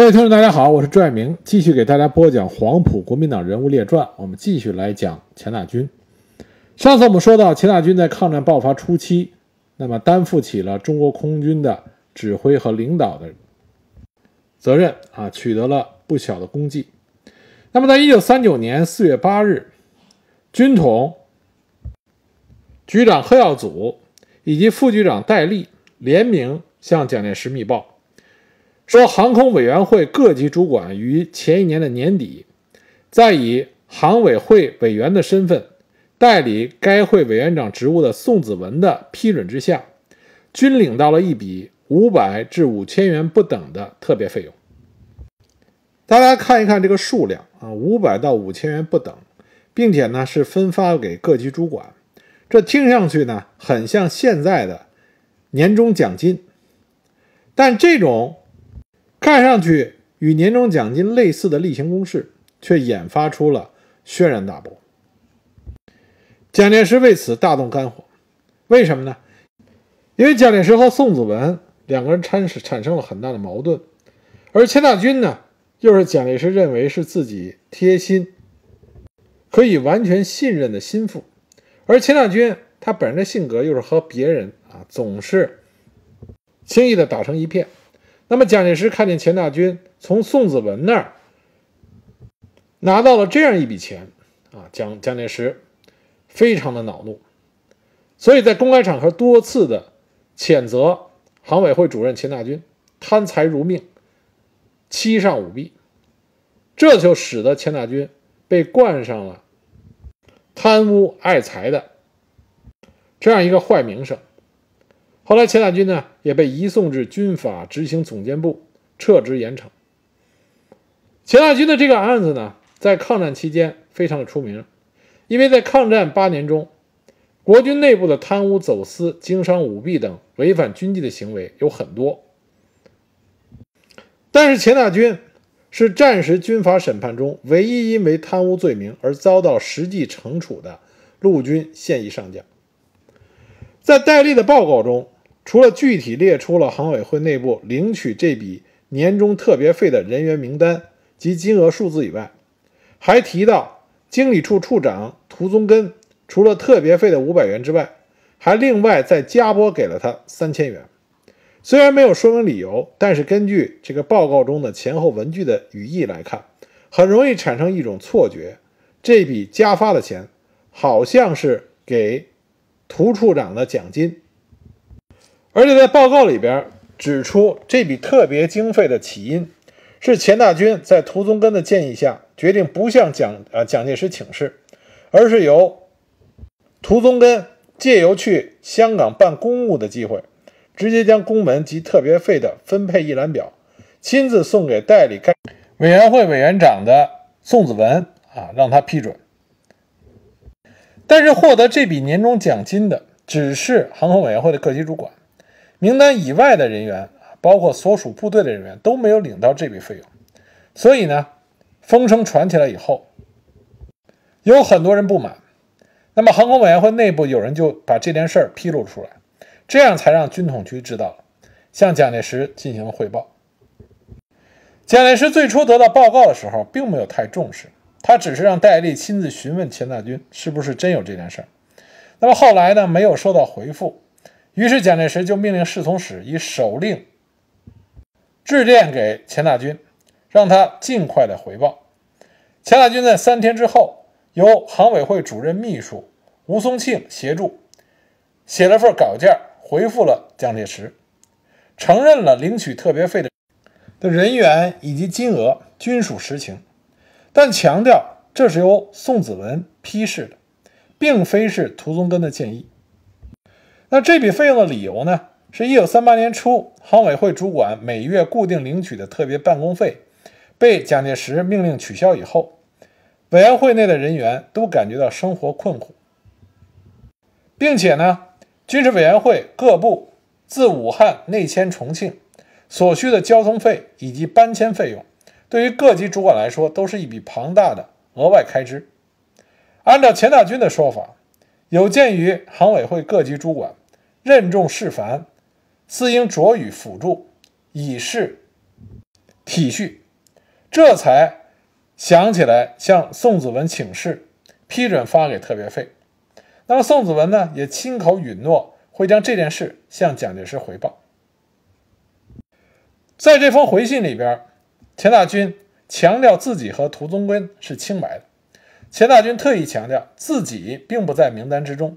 各位听众，大家好，我是朱爱明，继续给大家播讲《黄埔国民党人物列传》，我们继续来讲钱大钧。上次我们说到钱大钧在抗战爆发初期，那么担负起了中国空军的指挥和领导的责任啊，取得了不小的功绩。那么，在一九三九年四月八日，军统局长贺耀祖以及副局长戴笠联名向蒋介石密报。说航空委员会各级主管于前一年的年底，在以航委会委员的身份代理该会委员长职务的宋子文的批准之下，均领到了一笔五百至五千元不等的特别费用。大家看一看这个数量啊，五百到五千元不等，并且呢是分发给各级主管。这听上去呢很像现在的年终奖金，但这种。看上去与年终奖金类似的例行公事，却引发出了轩然大波。蒋介石为此大动肝火，为什么呢？因为蒋介石和宋子文两个人产生产生了很大的矛盾，而钱大钧呢，又是蒋介石认为是自己贴心、可以完全信任的心腹，而钱大钧他本人的性格又是和别人啊总是轻易的打成一片。那么蒋介石看见钱大军从宋子文那儿拿到了这样一笔钱，啊，蒋蒋介石非常的恼怒，所以在公开场合多次的谴责行委会主任钱大军贪财如命、欺上舞弊，这就使得钱大军被冠上了贪污爱财的这样一个坏名声。后来，钱大钧呢也被移送至军法执行总监部撤职严惩。钱大钧的这个案子呢，在抗战期间非常的出名，因为在抗战八年中，国军内部的贪污、走私、经商、舞弊等违反军纪的行为有很多，但是钱大钧是战时军法审判中唯一因为贪污罪名而遭到实际惩处的陆军现役上将。在戴笠的报告中。除了具体列出了行委会内部领取这笔年终特别费的人员名单及金额数字以外，还提到经理处处长涂宗根除了特别费的五百元之外，还另外再加拨给了他三千元。虽然没有说明理由，但是根据这个报告中的前后文句的语义来看，很容易产生一种错觉：这笔加发的钱好像是给涂处长的奖金。而且在报告里边指出，这笔特别经费的起因是钱大军在涂宗根的建议下，决定不向蒋啊蒋介石请示，而是由涂宗根借由去香港办公务的机会，直接将公文及特别费的分配一览表亲自送给代理该委员会委员长的宋子文啊，让他批准。但是获得这笔年终奖金的只是航空委员会的各级主管。名单以外的人员，包括所属部队的人员都没有领到这笔费用，所以呢，风声传起来以后，有很多人不满。那么，航空委员会内部有人就把这件事儿披露出来，这样才让军统局知道了，向蒋介石进行了汇报。蒋介石最初得到报告的时候，并没有太重视，他只是让戴笠亲自询问钱大钧是不是真有这件事儿。那么后来呢，没有收到回复。于是蒋介石就命令侍从室以手令致电给钱大钧，让他尽快的回报。钱大钧在三天之后，由行委会主任秘书吴松庆协助写了份稿件回复了蒋介石，承认了领取特别费的的人员以及金额均属实情，但强调这是由宋子文批示的，并非是涂宗根的建议。那这笔费用的理由呢？是一九三八年初，行委会主管每月固定领取的特别办公费，被蒋介石命令取消以后，委员会内的人员都感觉到生活困苦，并且呢，军事委员会各部自武汉内迁重庆，所需的交通费以及搬迁费用，对于各级主管来说，都是一笔庞大的额外开支。按照钱大钧的说法，有鉴于行委会各级主管。任重事繁，自应酌予辅助，以示体恤。这才想起来向宋子文请示，批准发给特别费。那么宋子文呢，也亲口允诺会将这件事向蒋介石回报。在这封回信里边，钱大钧强调自己和涂宗根是清白的。钱大钧特意强调自己并不在名单之中。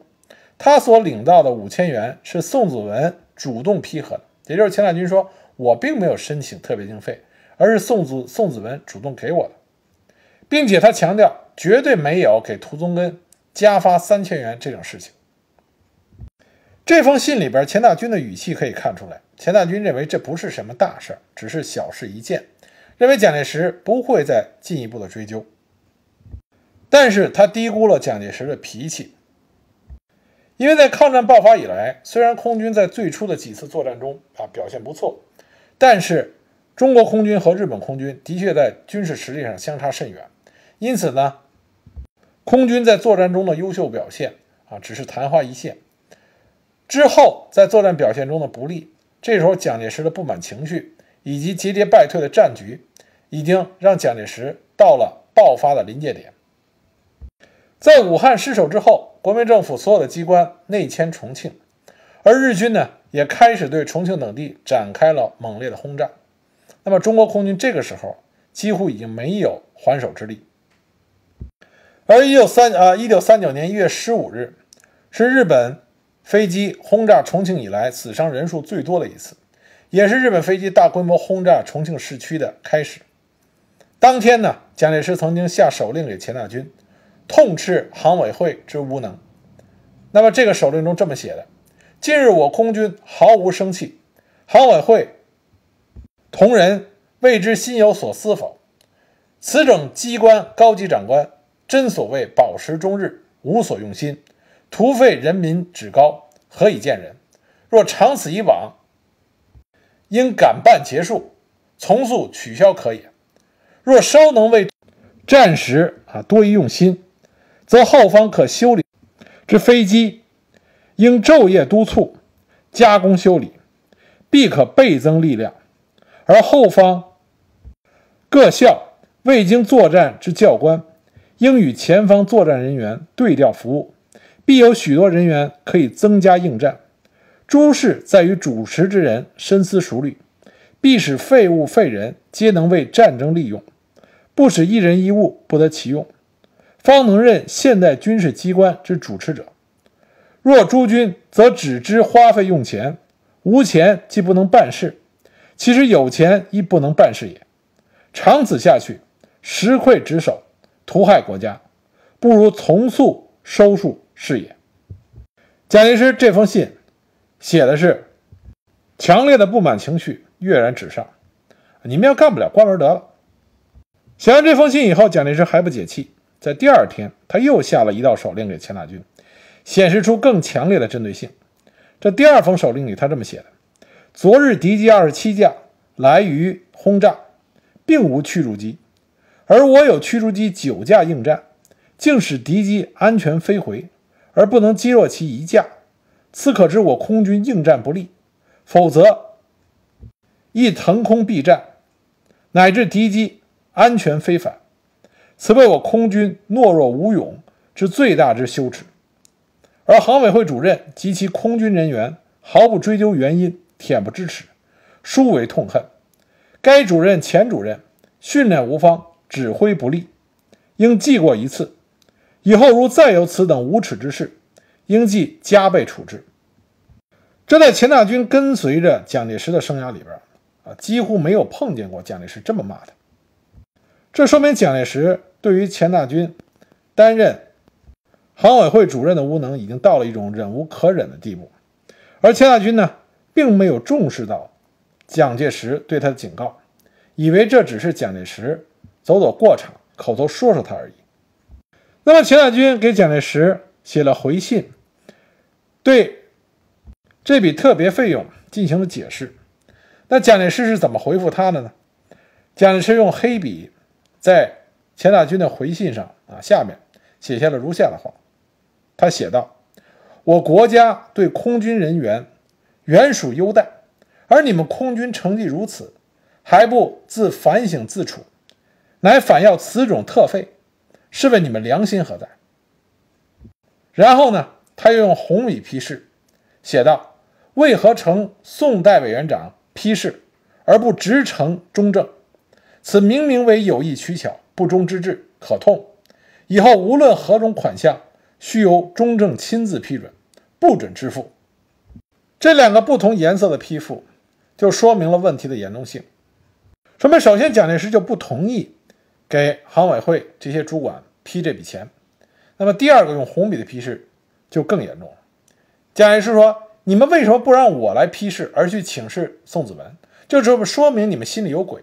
他所领到的五千元是宋子文主动批核的，也就是钱大军说：“我并没有申请特别经费，而是宋子宋子文主动给我的，并且他强调绝对没有给涂宗根加发三千元这种事情。”这封信里边，钱大军的语气可以看出来，钱大军认为这不是什么大事，只是小事一件，认为蒋介石不会再进一步的追究，但是他低估了蒋介石的脾气。因为在抗战爆发以来，虽然空军在最初的几次作战中啊表现不错，但是中国空军和日本空军的确在军事实力上相差甚远，因此呢，空军在作战中的优秀表现啊只是昙花一现。之后在作战表现中的不利，这时候蒋介石的不满情绪以及节节败退的战局，已经让蒋介石到了爆发的临界点。在武汉失守之后，国民政府所有的机关内迁重庆，而日军呢也开始对重庆等地展开了猛烈的轰炸。那么中国空军这个时候几乎已经没有还手之力。而一九三啊一九三九年一月十五日，是日本飞机轰炸重庆以来死伤人数最多的一次，也是日本飞机大规模轰炸重庆市区的开始。当天呢，蒋介石曾经下手令给钱大钧。痛斥航委会之无能。那么这个手令中这么写的：“近日我空军毫无生气，航委会同仁谓之心有所思否？此种机关高级长官，真所谓饱食终日，无所用心，徒费人民纸高，何以见人？若长此以往，应赶办结束，从速取消可也。若稍能为战时啊多一用心。”则后方可修理之飞机，应昼夜督促加工修理，必可倍增力量；而后方各校未经作战之教官，应与前方作战人员对调服务，必有许多人员可以增加应战。诸事在于主持之人深思熟虑，必使废物废人皆能为战争利用，不使一人一物不得其用。方能任现代军事机关之主持者。若诸君则只知花费用钱，无钱既不能办事，其实有钱亦不能办事也。长此下去，失愧职守，图害国家，不如从速收束是也。蒋介石这封信，写的是强烈的不满情绪跃然纸上。你们要干不了，关门得了。写完这封信以后，蒋介石还不解气。在第二天，他又下了一道手令给钱大军，显示出更强烈的针对性。这第二封手令里，他这么写的：“昨日敌机二十七架来于轰炸，并无驱逐机，而我有驱逐机九架应战，竟使敌机安全飞回，而不能击落其一架。此可知我空军应战不利，否则一腾空避战，乃至敌机安全飞返。”此为我空军懦弱无勇之最大之羞耻，而航委会主任及其空军人员毫不追究原因，恬不知耻，殊为痛恨。该主任前主任训练无方，指挥不力，应记过一次。以后如再有此等无耻之事，应记加倍处置。这在钱大军跟随着蒋介石的生涯里边，啊，几乎没有碰见过蒋介石这么骂他。这说明蒋介石。对于钱大钧担任行委会主任的无能，已经到了一种忍无可忍的地步。而钱大钧呢，并没有重视到蒋介石对他的警告，以为这只是蒋介石走走过场，口头说说他而已。那么钱大钧给蒋介石写了回信，对这笔特别费用进行了解释。那蒋介石是怎么回复他的呢？蒋介石用黑笔在钱大军的回信上啊，下面写下了如下的话。他写道：“我国家对空军人员原属优待，而你们空军成绩如此，还不自反省自处，乃反要此种特费，试问你们良心何在？”然后呢，他又用红笔批示，写道：“为何呈宋代委员长批示而不直呈中正？此明明为有意取巧。”不忠之至，可痛！以后无论何种款项，须由中正亲自批准，不准支付。这两个不同颜色的批复，就说明了问题的严重性。说明首先，蒋介石就不同意给行委会这些主管批这笔钱。那么第二个用红笔的批示就更严重了。蒋介石说：“你们为什么不让我来批示，而去请示宋子文？就这么说明你们心里有鬼。”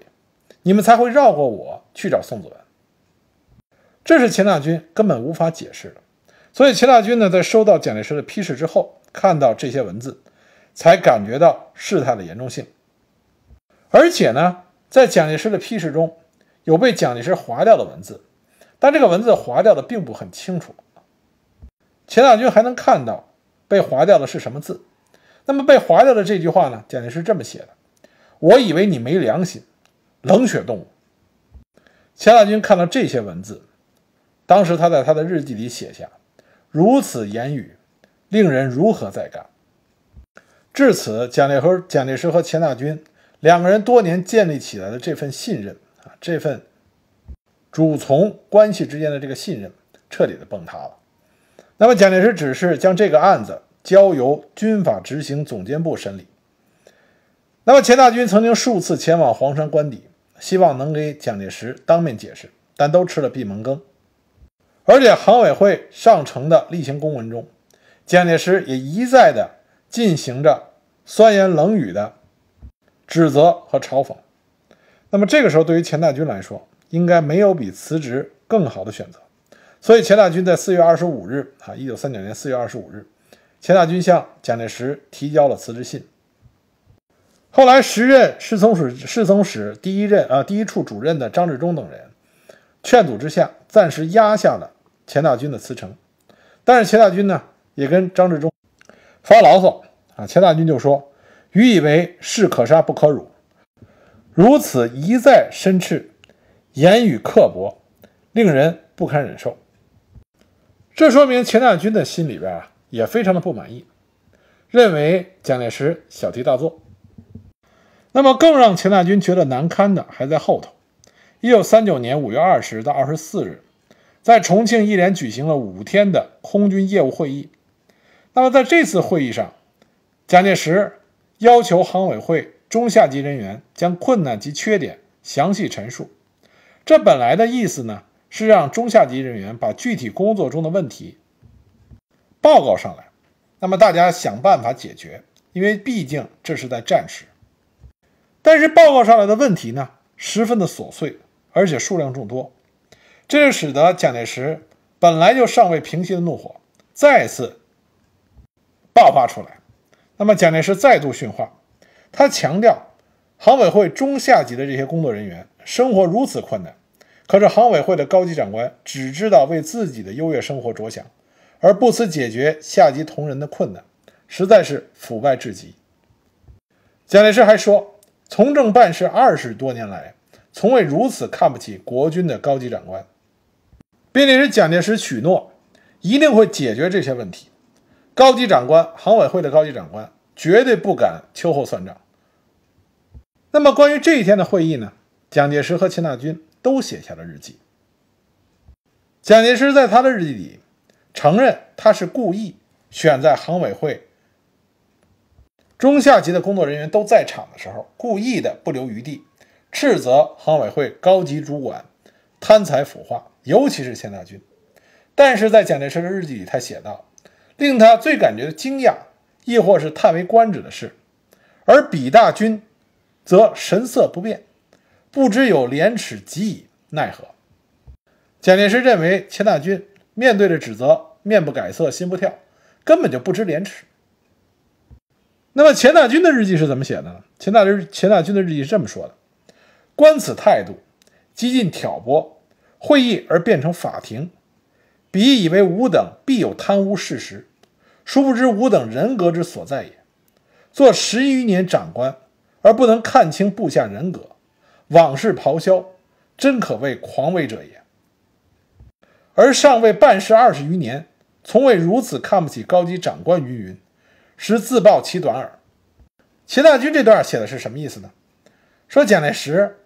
你们才会绕过我去找宋子文，这是钱大钧根本无法解释的。所以钱大钧呢，在收到蒋介石的批示之后，看到这些文字，才感觉到事态的严重性。而且呢，在蒋介石的批示中，有被蒋介石划掉的文字，但这个文字划掉的并不很清楚。钱大钧还能看到被划掉的是什么字。那么被划掉的这句话呢，蒋介石这么写的：“我以为你没良心。”冷血动物，钱大军看到这些文字，当时他在他的日记里写下：“如此言语，令人如何在干？”至此，蒋介石、蒋介石和钱大军两个人多年建立起来的这份信任啊，这份主从关系之间的这个信任彻底的崩塌了。那么，蒋介石只是将这个案子交由军法执行总监部审理。那么，钱大军曾经数次前往黄山官邸。希望能给蒋介石当面解释，但都吃了闭门羹。而且行委会上呈的例行公文中，蒋介石也一再的进行着酸言冷语的指责和嘲讽。那么这个时候，对于钱大钧来说，应该没有比辞职更好的选择。所以钱大钧在四月二十五日，啊，一九三九年四月二十五日，钱大钧向蒋介石提交了辞职信。后来，时任侍从室侍从室第一任啊第一处主任的张治中等人劝阻之下，暂时压下了钱大钧的辞呈。但是钱大钧呢，也跟张治中发牢骚啊。钱大钧就说：“愚以为士可杀不可辱，如此一再申斥，言语刻薄，令人不堪忍受。”这说明钱大钧的心里边啊，也非常的不满意，认为蒋介石小题大做。那么更让钱大钧觉得难堪的还在后头。一九三九年五月二十到二十四日，在重庆一连举行了五天的空军业务会议。那么在这次会议上，蒋介石要求航委会中下级人员将困难及缺点详细陈述。这本来的意思呢，是让中下级人员把具体工作中的问题报告上来，那么大家想办法解决。因为毕竟这是在战时。但是报告上来的问题呢，十分的琐碎，而且数量众多，这就使得蒋介石本来就尚未平息的怒火再次爆发出来。那么蒋介石再度训话，他强调，航委会中下级的这些工作人员生活如此困难，可是航委会的高级长官只知道为自己的优越生活着想，而不思解决下级同仁的困难，实在是腐败至极。蒋介石还说。从政办事二十多年来，从未如此看不起国军的高级长官，并且是蒋介石许诺一定会解决这些问题。高级长官、行委会的高级长官绝对不敢秋后算账。那么关于这一天的会议呢？蒋介石和钱大钧都写下了日记。蒋介石在他的日记里承认，他是故意选在行委会。中下级的工作人员都在场的时候，故意的不留余地，斥责航委会高级主管贪财腐化，尤其是钱大军。但是在蒋介石的日记里，他写道：“令他最感觉惊讶，亦或是叹为观止的是，而比大军，则神色不变，不知有廉耻及以奈何。蒋介石认为钱大军面对着指责，面不改色，心不跳，根本就不知廉耻。那么钱大钧的日记是怎么写的呢？钱大钧钱大钧的日记是这么说的：“观此态度，激进挑拨会议而变成法庭，彼以为吾等必有贪污事实，殊不知吾等人格之所在也。做十余年长官而不能看清部下人格，往事咆哮，真可谓狂伟者也。而上位办事二十余年，从未如此看不起高级长官云云。”石自暴其短耳。钱大军这段写的是什么意思呢？说蒋介石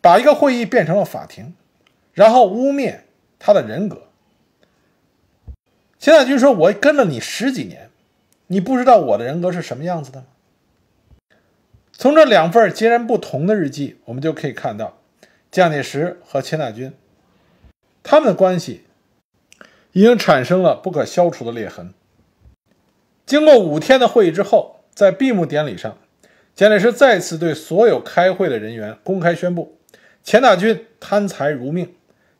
把一个会议变成了法庭，然后污蔑他的人格。钱大军说：“我跟了你十几年，你不知道我的人格是什么样子的吗？”从这两份截然不同的日记，我们就可以看到，蒋介石和钱大军他们的关系已经产生了不可消除的裂痕。经过五天的会议之后，在闭幕典礼上，蒋介石再次对所有开会的人员公开宣布，钱大钧贪财如命，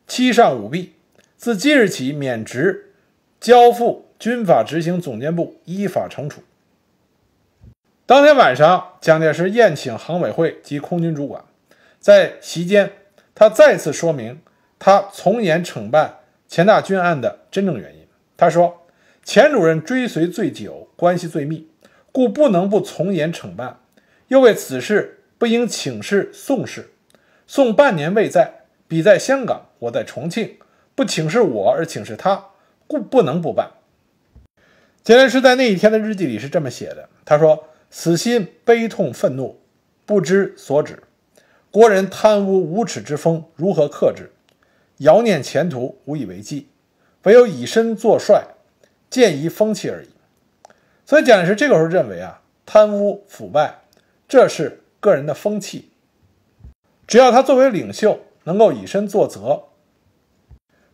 欺上舞弊，自即日起免职，交付军法执行总监部依法惩处。当天晚上，蒋介石宴请航委会及空军主管，在席间，他再次说明他从严惩办钱大钧案的真正原因。他说。钱主任追随最久，关系最密，故不能不从严惩办。又为此事不应请示宋氏，宋半年未在，彼在香港，我在重庆，不请示我而请示他，故不能不办。蒋介石在那一天的日记里是这么写的：“他说，死心悲痛愤怒，不知所止。国人贪污无耻之风如何克制？遥念前途无以为继，唯有以身作帅。”见疑风气而已，所以蒋介石这个时候认为啊，贪污腐败这是个人的风气，只要他作为领袖能够以身作则，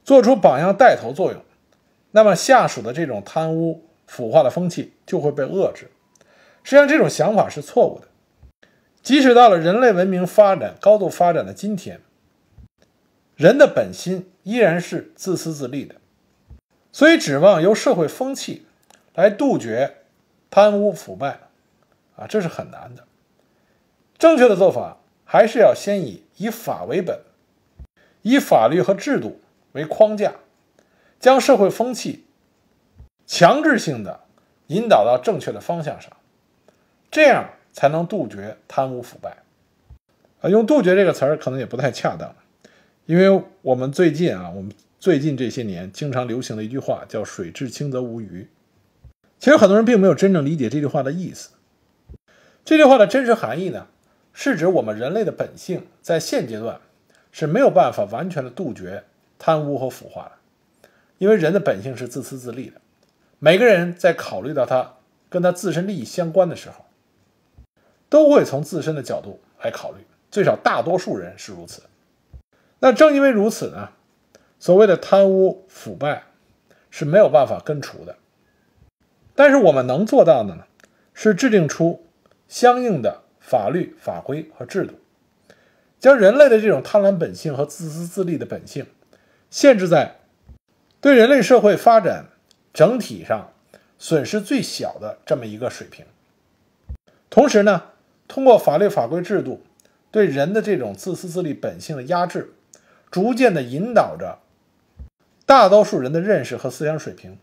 做出榜样带头作用，那么下属的这种贪污腐化的风气就会被遏制。实际上这种想法是错误的，即使到了人类文明发展高度发展的今天，人的本心依然是自私自利的。所以指望由社会风气来杜绝贪污腐败啊，这是很难的。正确的做法还是要先以以法为本，以法律和制度为框架，将社会风气强制性的引导到正确的方向上，这样才能杜绝贪污腐败。啊，用“杜绝”这个词儿可能也不太恰当，因为我们最近啊，我们。最近这些年，经常流行的一句话叫“水至清则无鱼”，其实很多人并没有真正理解这句话的意思。这句话的真实含义呢，是指我们人类的本性在现阶段是没有办法完全的杜绝贪污和腐化的，因为人的本性是自私自利的。每个人在考虑到他跟他自身利益相关的时候，都会从自身的角度来考虑，最少大多数人是如此。那正因为如此呢？所谓的贪污腐败是没有办法根除的，但是我们能做到的呢，是制定出相应的法律法规和制度，将人类的这种贪婪本性和自私自利的本性限制在对人类社会发展整体上损失最小的这么一个水平。同时呢，通过法律法规制度对人的这种自私自利本性的压制，逐渐的引导着。大多数人的认识和思想水平，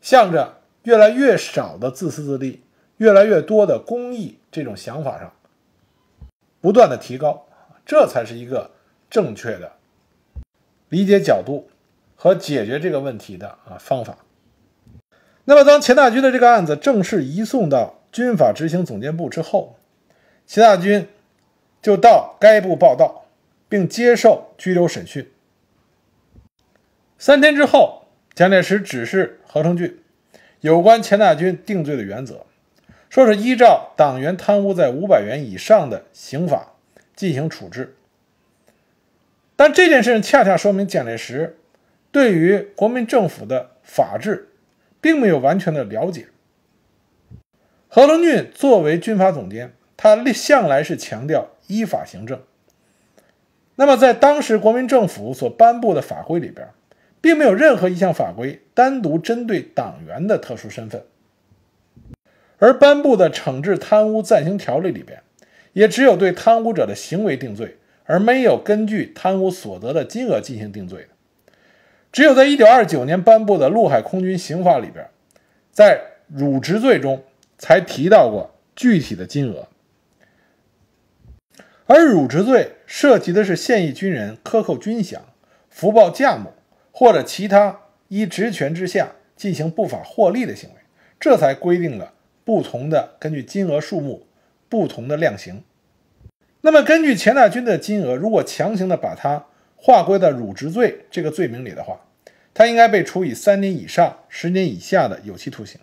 向着越来越少的自私自利、越来越多的公益这种想法上不断的提高，这才是一个正确的理解角度和解决这个问题的啊方法。那么，当钱大军的这个案子正式移送到军法执行总监部之后，钱大军就到该部报到，并接受拘留审讯。三天之后，蒋介石指示何成俊有关钱大钧定罪的原则，说是依照党员贪污在五百元以上的刑法进行处置。但这件事恰恰说明蒋介石对于国民政府的法制并没有完全的了解。何成俊作为军法总监，他向来是强调依法行政。那么，在当时国民政府所颁布的法规里边。并没有任何一项法规单独针对党员的特殊身份，而颁布的惩治贪污暂行条例里边，也只有对贪污者的行为定罪，而没有根据贪污所得的金额进行定罪只有在1929年颁布的陆海空军刑法里边，在辱职罪中才提到过具体的金额，而辱职罪涉及的是现役军人克扣军饷、福报价目。或者其他依职权之下进行不法获利的行为，这才规定了不同的根据金额数目不同的量刑。那么根据钱大军的金额，如果强行的把它划归到渎职罪这个罪名里的话，他应该被处以三年以上十年以下的有期徒刑。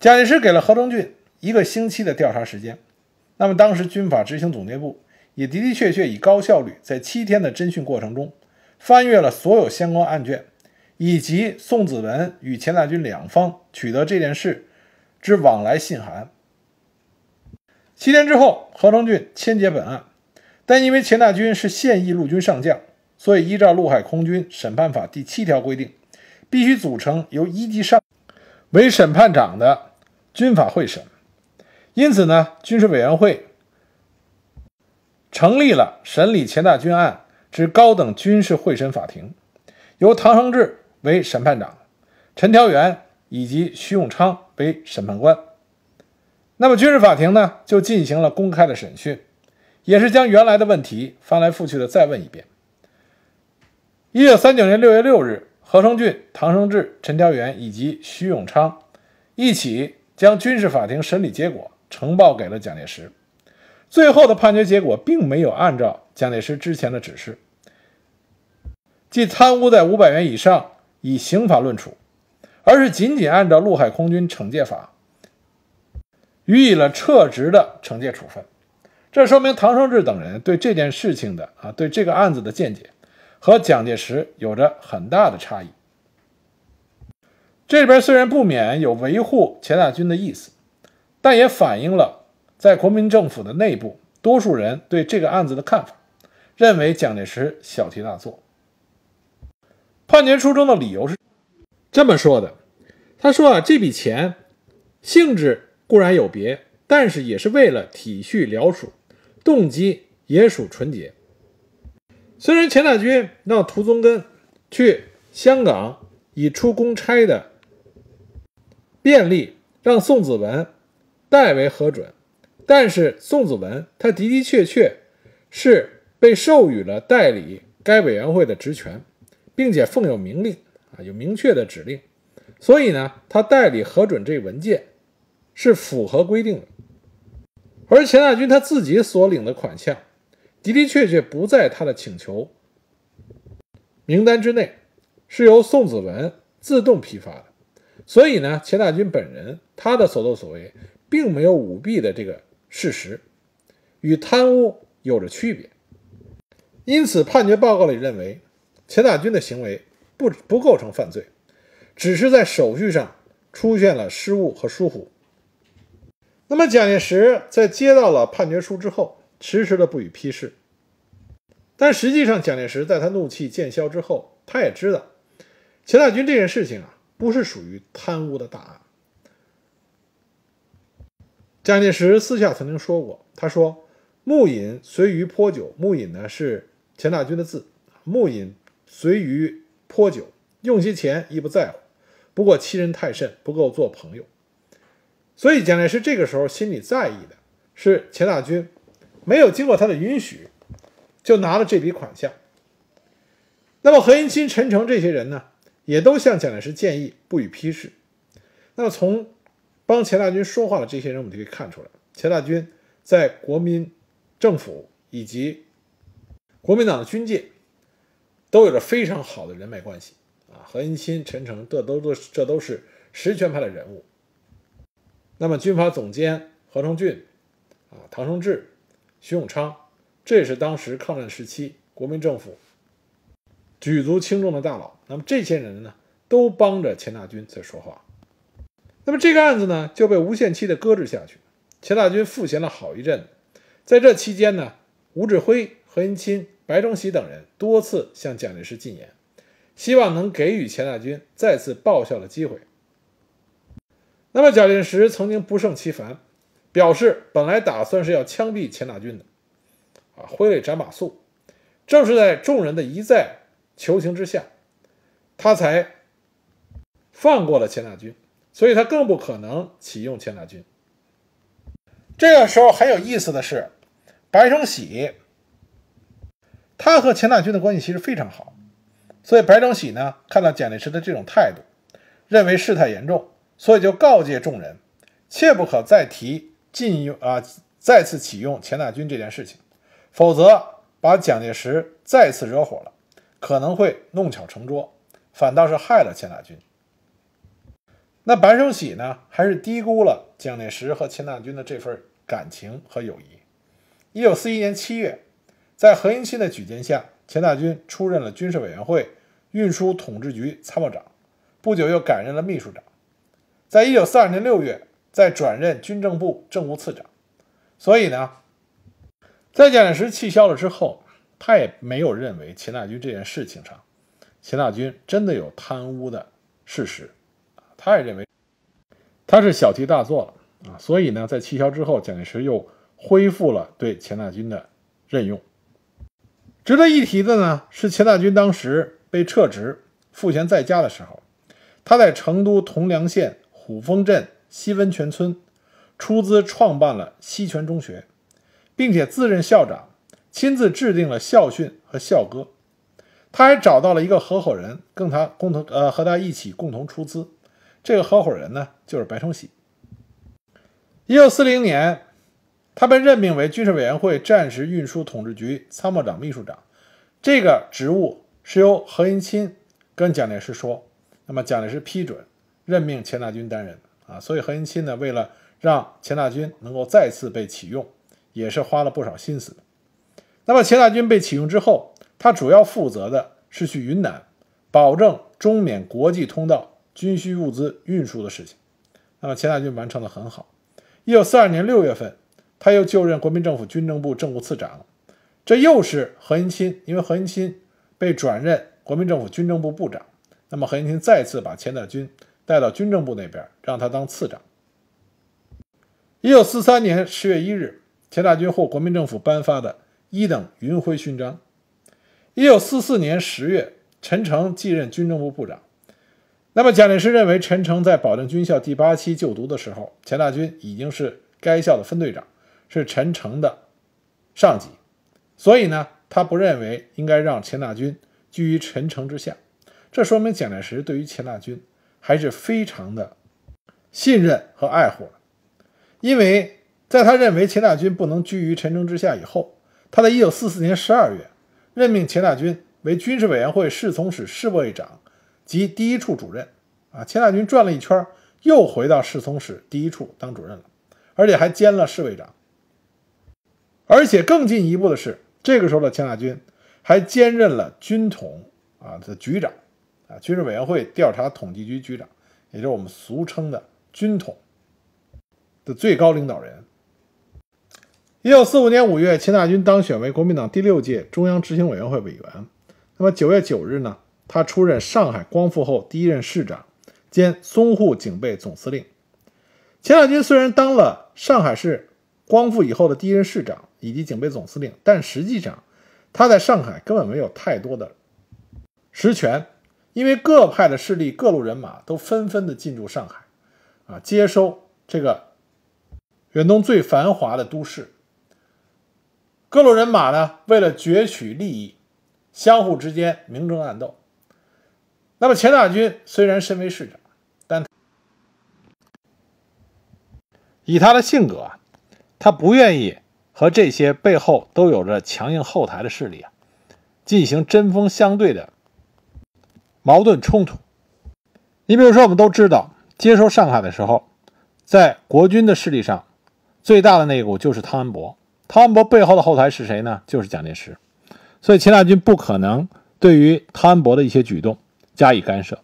蒋介石给了何忠俊一个星期的调查时间，那么当时军法执行总结部也的的确确以高效率在七天的侦讯过程中。翻阅了所有相关案卷，以及宋子文与钱大钧两方取得这件事之往来信函。七天之后，何成俊签结本案，但因为钱大钧是现役陆军上将，所以依照陆海空军审判法第七条规定，必须组成由一级上为审判长的军法会审。因此呢，军事委员会成立了审理钱大钧案。之高等军事会审法庭，由唐生智为审判长，陈调元以及徐永昌为审判官。那么军事法庭呢，就进行了公开的审讯，也是将原来的问题翻来覆去的再问一遍。一九三九年六月六日，何成俊、唐生智、陈调元以及徐永昌一起将军事法庭审理结果呈报给了蒋介石。最后的判决结果并没有按照。蒋介石之前的指示，既贪污在五百元以上以刑法论处，而是仅仅按照陆海空军惩戒法予以了撤职的惩戒处分。这说明唐生智等人对这件事情的啊，对这个案子的见解和蒋介石有着很大的差异。这边虽然不免有维护钱大军的意思，但也反映了在国民政府的内部，多数人对这个案子的看法。认为蒋介石小题大做。判决书中的理由是这么说的：“他说啊，这笔钱性质固然有别，但是也是为了体恤辽属，动机也属纯洁。虽然钱大钧让涂宗根去香港以出公差的便利，让宋子文代为核准，但是宋子文他的的确确是。”被授予了代理该委员会的职权，并且奉有明令啊，有明确的指令，所以呢，他代理核准这文件是符合规定的。而钱大军他自己所领的款项的的确确不在他的请求名单之内，是由宋子文自动批发的，所以呢，钱大军本人他的所作所为并没有舞弊的这个事实，与贪污有着区别。因此，判决报告里认为，钱大军的行为不不构成犯罪，只是在手续上出现了失误和疏忽。那么，蒋介石在接到了判决书之后，迟迟的不予批示。但实际上，蒋介石在他怒气渐消之后，他也知道钱大军这件事情啊，不是属于贪污的大案。蒋介石私下曾经说过，他说：“木隐随鱼颇酒，木隐呢是。”钱大钧的字，木饮随余颇久，用些钱亦不在乎，不过欺人太甚，不够做朋友。所以蒋介石这个时候心里在意的是钱大钧，没有经过他的允许就拿了这笔款项。那么何应钦、陈诚这些人呢，也都向蒋介石建议不予批示。那么从帮钱大钧说话的这些人，我们就可以看出来，钱大钧在国民政府以及。国民党的军界都有着非常好的人脉关系啊，何应钦、陈诚，这都都这都是实权派的人物。那么军阀总监何成俊啊唐生智、徐永昌，这也是当时抗战时期国民政府举足轻重的大佬。那么这些人呢，都帮着钱大军在说话。那么这个案子呢，就被无限期的搁置下去。钱大军赋闲了好一阵，在这期间呢，吴志辉、何应钦。白崇禧等人多次向蒋介石进言，希望能给予钱大钧再次报效的机会。那么蒋介石曾经不胜其烦，表示本来打算是要枪毙钱大钧的，啊，挥泪斩马谡。正是在众人的一再求情之下，他才放过了钱大钧，所以他更不可能启用钱大钧。这个时候很有意思的是，白崇禧。他和钱大钧的关系其实非常好，所以白崇禧呢看到蒋介石的这种态度，认为事态严重，所以就告诫众人，切不可再提禁用啊，再次启用钱大钧这件事情，否则把蒋介石再次惹火了，可能会弄巧成拙，反倒是害了钱大钧。那白崇禧呢，还是低估了蒋介石和钱大钧的这份感情和友谊。一九四一年七月。在何应钦的举荐下，钱大钧出任了军事委员会运输统治局参谋长，不久又改任了秘书长。在一九四二年六月，再转任军政部政务次长。所以呢，在蒋介石气消了之后，他也没有认为钱大钧这件事情上，钱大钧真的有贪污的事实，他也认为他是小题大做了啊。所以呢，在气消之后，蒋介石又恢复了对钱大钧的任用。值得一提的呢，是钱大钧当时被撤职、赋闲在家的时候，他在成都铜梁县虎峰镇西温泉村出资创办了西泉中学，并且自任校长，亲自制定了校训和校歌。他还找到了一个合伙人，跟他共同呃和他一起共同出资。这个合伙人呢，就是白崇禧。一九四零年。他被任命为军事委员会战时运输统治局参谋长秘书长，这个职务是由何应钦跟蒋介石说，那么蒋介石批准任命钱大钧担任啊。所以何应钦呢，为了让钱大钧能够再次被启用，也是花了不少心思。那么钱大钧被启用之后，他主要负责的是去云南，保证中缅国际通道军需物资运输的事情。那么钱大钧完成的很好。一九四二年六月份。他又就任国民政府军政部政务次长，这又是何应钦，因为何应钦被转任国民政府军政部部长，那么何应钦再次把钱大钧带到军政部那边，让他当次长。一九四三年十月一日，钱大钧获国民政府颁发的一等云辉勋章。一九四四年十月，陈诚继任军政部部长。那么蒋介石认为，陈诚在保定军校第八期就读的时候，钱大钧已经是该校的分队长。是陈诚的上级，所以呢，他不认为应该让钱大钧居于陈诚之下。这说明蒋介石对于钱大钧还是非常的信任和爱护的，因为在他认为钱大钧不能居于陈诚之下以后，他在一九四四年十二月任命钱大钧为军事委员会侍从室侍卫长及第一处主任。啊，钱大钧转了一圈，又回到侍从室第一处当主任了，而且还兼了侍卫长。而且更进一步的是，这个时候的钱大钧还兼任了军统啊的局长，啊军事委员会调查统计局局长，也就是我们俗称的军统的最高领导人。一九四五年五月，钱大钧当选为国民党第六届中央执行委员会委员。那么九月九日呢，他出任上海光复后第一任市长兼淞沪警备总司令。钱大钧虽然当了上海市，光复以后的第一任市长以及警备总司令，但实际上他在上海根本没有太多的实权，因为各派的势力、各路人马都纷纷的进驻上海，啊，接收这个远东最繁华的都市。各路人马呢，为了攫取利益，相互之间明争暗斗。那么钱大钧虽然身为市长，但以他的性格。啊，他不愿意和这些背后都有着强硬后台的势力啊，进行针锋相对的矛盾冲突。你比如说，我们都知道接收上海的时候，在国军的势力上最大的那一股就是汤恩伯，汤恩伯背后的后台是谁呢？就是蒋介石。所以钱大军不可能对于汤恩伯的一些举动加以干涉。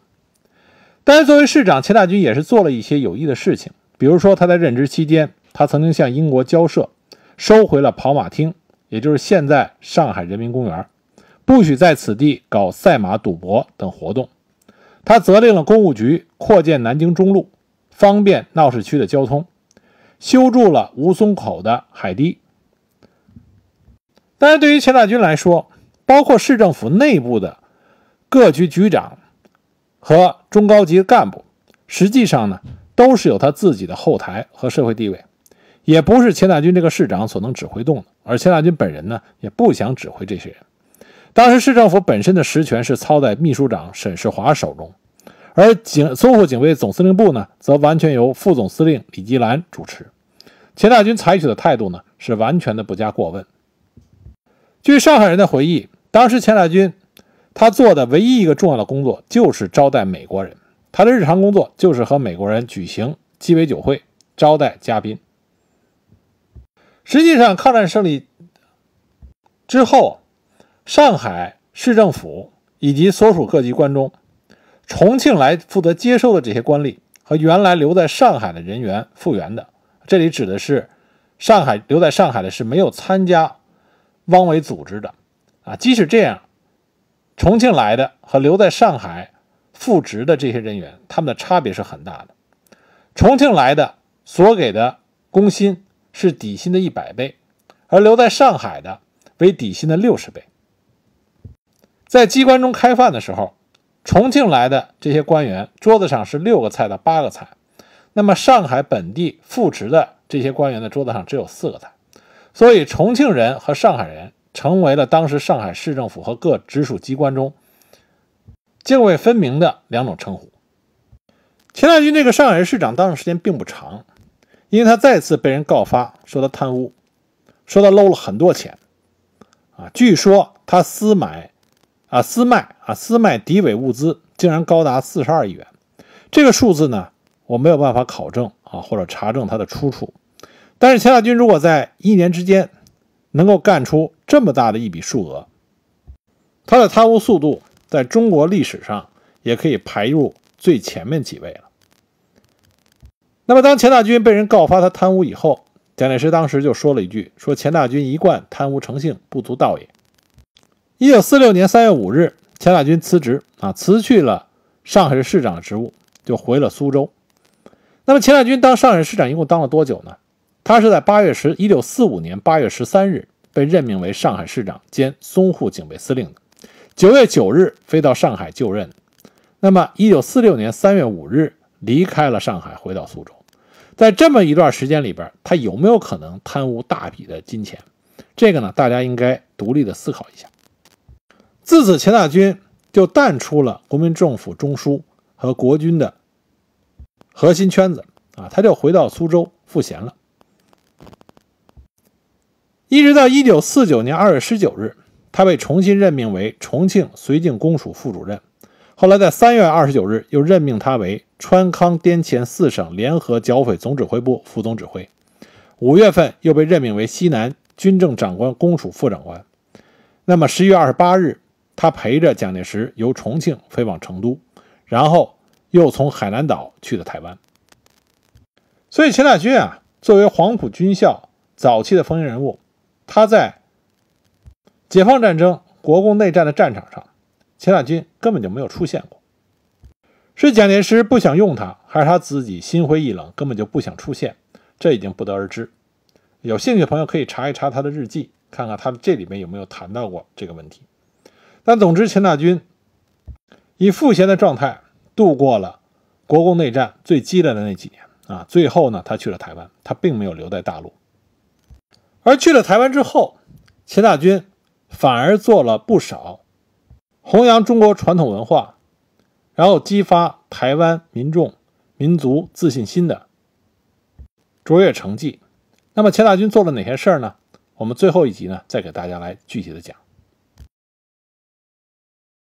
但是，作为市长，钱大军也是做了一些有益的事情，比如说他在任职期间。他曾经向英国交涉，收回了跑马厅，也就是现在上海人民公园，不许在此地搞赛马、赌博等活动。他责令了公务局扩建南京中路，方便闹市区的交通，修筑了吴淞口的海堤。但是，对于钱大钧来说，包括市政府内部的各局局长和中高级干部，实际上呢，都是有他自己的后台和社会地位。也不是钱大钧这个市长所能指挥动的，而钱大钧本人呢，也不想指挥这些人。当时市政府本身的实权是操在秘书长沈世华手中，而警淞沪警卫总司令部呢，则完全由副总司令李吉兰主持。钱大钧采取的态度呢，是完全的不加过问。据上海人的回忆，当时钱大军他做的唯一一个重要的工作，就是招待美国人。他的日常工作就是和美国人举行鸡尾酒会，招待嘉宾。实际上，抗战胜利之后，上海市政府以及所属各级官中，重庆来负责接收的这些官吏和原来留在上海的人员复原的。这里指的是上海留在上海的是没有参加汪伪组织的，啊，即使这样，重庆来的和留在上海复职的这些人员，他们的差别是很大的。重庆来的所给的工薪。是底薪的一百倍，而留在上海的为底薪的六十倍。在机关中开饭的时候，重庆来的这些官员桌子上是六个菜的八个菜，那么上海本地副职的这些官员的桌子上只有四个菜。所以，重庆人和上海人成为了当时上海市政府和各直属机关中泾渭分明的两种称呼。钱大钧这个上海人市长当上时间并不长。因为他再次被人告发，说他贪污，说他搂了很多钱，啊，据说他私买，啊，私卖，啊，私卖敌伪物资竟然高达四十二亿元，这个数字呢，我没有办法考证啊，或者查证它的出处。但是钱大军如果在一年之间能够干出这么大的一笔数额，他的贪污速度在中国历史上也可以排入最前面几位了。那么，当钱大军被人告发他贪污以后，蒋介石当时就说了一句：“说钱大军一贯贪污成性，不足道也。”一九四六年三月五日，钱大军辞职啊，辞去了上海市市长的职务，就回了苏州。那么，钱大军当上海市长一共当了多久呢？他是在八月十一九四五年八月十三日被任命为上海市长兼淞沪警备司令的，九月九日飞到上海就任。那么，一九四六年三月五日离开了上海，回到苏州。在这么一段时间里边，他有没有可能贪污大笔的金钱？这个呢，大家应该独立的思考一下。自此，钱大钧就淡出了国民政府中枢和国军的核心圈子啊，他就回到苏州赋闲了。一直到1949年2月19日，他被重新任命为重庆绥靖公署副主任。后来，在三月二十九日，又任命他为川康滇黔四省联合剿匪总指挥部副总指挥。五月份，又被任命为西南军政长官公署副长官。那么，十一月二十八日，他陪着蒋介石由重庆飞往成都，然后又从海南岛去了台湾。所以，钱大钧啊，作为黄埔军校早期的风云人物，他在解放战争、国共内战的战场上。钱大钧根本就没有出现过，是蒋介石不想用他，还是他自己心灰意冷，根本就不想出现，这已经不得而知。有兴趣的朋友可以查一查他的日记，看看他这里面有没有谈到过这个问题。但总之，钱大钧以赋闲的状态度过了国共内战最激烈的那几年啊。最后呢，他去了台湾，他并没有留在大陆。而去了台湾之后，钱大钧反而做了不少。弘扬中国传统文化，然后激发台湾民众民族自信心的卓越成绩。那么钱大军做了哪些事儿呢？我们最后一集呢，再给大家来具体的讲。